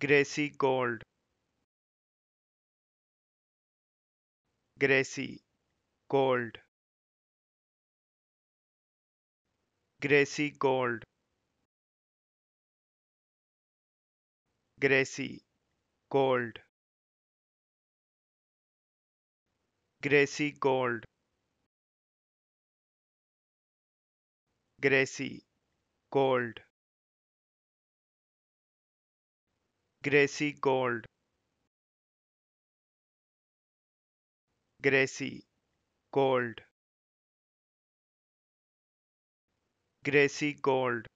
Gracie Gold Gracie Gold Gracie Gold Gracie Gold Gracie Gold Gracie Gold Gracie Gold Gracie Gold Gracie Gold